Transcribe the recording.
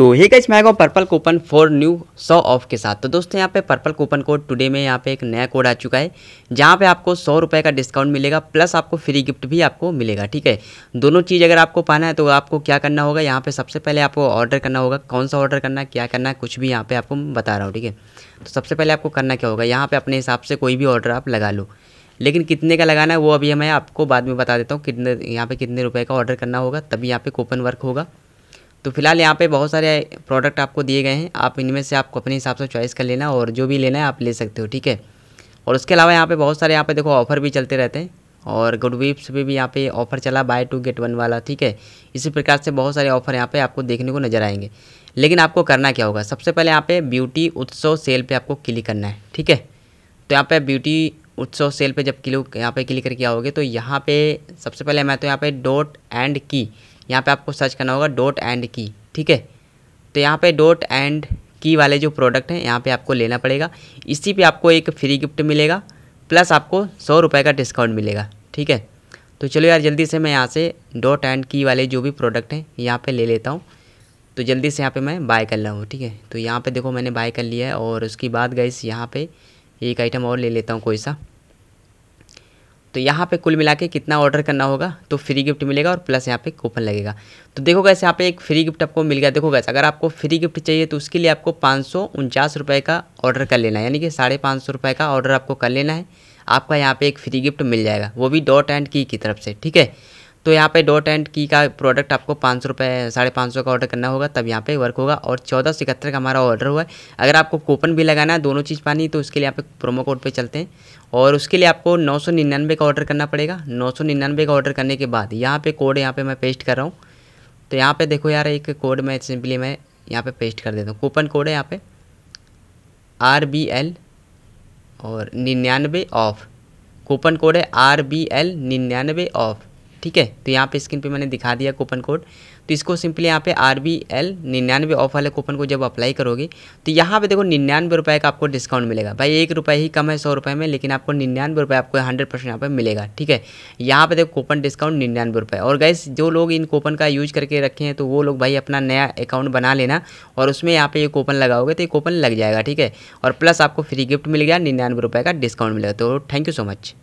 तो ये गाइस मैं आएगा पर्पल कूपन फॉर न्यू सौ ऑफ के साथ तो दोस्तों यहाँ पे पर्पल कूपन कोड टुडे में यहाँ पे एक नया कोड आ चुका है जहाँ पे आपको सौ रुपये का डिस्काउंट मिलेगा प्लस आपको फ्री गिफ्ट भी आपको मिलेगा ठीक है दोनों चीज़ अगर आपको पाना है तो आपको क्या करना होगा यहाँ पर सबसे पहले आपको ऑर्डर करना होगा कौन सा ऑर्डर करना क्या करना कुछ भी यहाँ पर आपको बता रहा हूँ ठीक है तो सबसे पहले आपको करना क्या होगा यहाँ पर अपने हिसाब से कोई भी ऑर्डर आप लगा लो लेकिन कितने का लगाना है वो अभी मैं आपको बाद में बता देता हूँ कितने यहाँ पर कितने रुपये का ऑर्डर करना होगा तभी यहाँ पर कूपन वर्क होगा तो फिलहाल यहाँ पे बहुत सारे प्रोडक्ट आपको दिए गए हैं आप इनमें से आपको अपने हिसाब से चॉइस कर लेना और जो भी लेना है आप ले सकते हो ठीक है और उसके अलावा यहाँ पे बहुत सारे यहाँ पे देखो ऑफर भी चलते रहते हैं और गुड वीप्स पे भी यहाँ पे ऑफर चला बाय टू गेट वन वाला ठीक है इसी प्रकार से बहुत सारे ऑफर यहाँ पर आपको देखने को नजर आएंगे लेकिन आपको करना क्या होगा सबसे पहले यहाँ पे ब्यूटी उत्सव सेल पे आपको क्लिक करना है ठीक है तो यहाँ पे ब्यूटी उत्सव सेल पे जब क्लिक यहाँ पे क्लिक करके आओगे तो यहाँ पे सबसे पहले मैं तो यहाँ पे डॉट एंड की यहाँ पे आपको सर्च करना होगा डॉट एंड की ठीक है तो यहाँ पे डॉट एंड की वाले जो प्रोडक्ट हैं यहाँ पे आपको लेना पड़ेगा इसी पे आपको एक फ्री गिफ्ट मिलेगा प्लस आपको सौ रुपये का डिस्काउंट मिलेगा ठीक है तो चलो यार जल्दी से मैं यहाँ से डॉट एंड की वाले जो भी प्रोडक्ट हैं यहाँ पर ले लेता हूँ तो जल्दी से यहाँ पर मैं बाय कर रहा हूँ ठीक है तो यहाँ पर देखो मैंने बाय कर लिया है और उसके बाद गई यहाँ पे एक आइटम और ले लेता हूँ कोई सा तो यहाँ पे कुल मिला के कितना ऑर्डर करना होगा तो फ्री गिफ्ट मिलेगा और प्लस यहाँ पे कूपन लगेगा तो देखो गैस यहाँ पे एक फ्री गिफ्ट आपको मिल गया देखो गैस अगर आपको फ्री गिफ्ट चाहिए तो उसके लिए आपको पाँच रुपए का ऑर्डर कर लेना है यानी कि साढ़े पाँच रुपए का ऑर्डर आपको कर लेना है आपका यहाँ पर एक फ्री गिफ्ट मिल जाएगा वो भी डॉट एंड की की तरफ से ठीक है तो यहाँ पे डॉट एंड की का प्रोडक्ट आपको पाँच सौ रुपये साढ़े पाँच सौ का ऑर्डर करना होगा तब यहाँ पे वर्क होगा और चौदह सौ इकहत्तर का हमारा ऑर्डर हुआ है अगर आपको कूपन भी लगाना है दोनों चीज़ पानी तो उसके लिए यहाँ पे प्रोमो कोड पे चलते हैं और उसके लिए आपको नौ सौ निन्यानवे का ऑर्डर करना पड़ेगा नौ सौ निन्यानवे का ऑर्डर करने के बाद यहाँ पर कोड यहाँ पर मैं पेस्ट कर रहा हूँ तो यहाँ पर देखो यार एक कोड मैं सिंपली मैं यहाँ पर पेस्ट कर देता हूँ कूपन कोड है यहाँ पर आर बी एल और निन्यानवे ऑफ कूपन कोड है आर बी एल निन्यानवे ऑफ ठीक है तो यहाँ पे स्क्रीन पे मैंने दिखा दिया कूपन कोड तो इसको सिंपली यहाँ पे आर बी एल निन्यानवे ऑफ वाले कूपन को जब अप्लाई करोगे तो यहाँ पे देखो निन्यानवे रुपये का आपको डिस्काउंट मिलेगा भाई एक रुपये ही कम है सौ रुपये में लेकिन आपको निन्यानवे रुपये आपको हंड्रेड परसेंट यहाँ पर मिलेगा ठीक है यहाँ पे देखो कूपन डिस्काउंट निन्यानवे रुपये और गैस जो लोग इन कूपन का यूज करके रखे हैं तो वो लोग भाई अपना नया अकाउंट बना लेना और उसमें यहाँ पर ये कूपन लगाओगे तो ये कूपन लग जाएगा ठीक है और प्लस आपको फ्री गिफ्ट मिल गया निन्यानवे रुपये का डिस्काउंट मिलेगा तो थैंक यू सो मच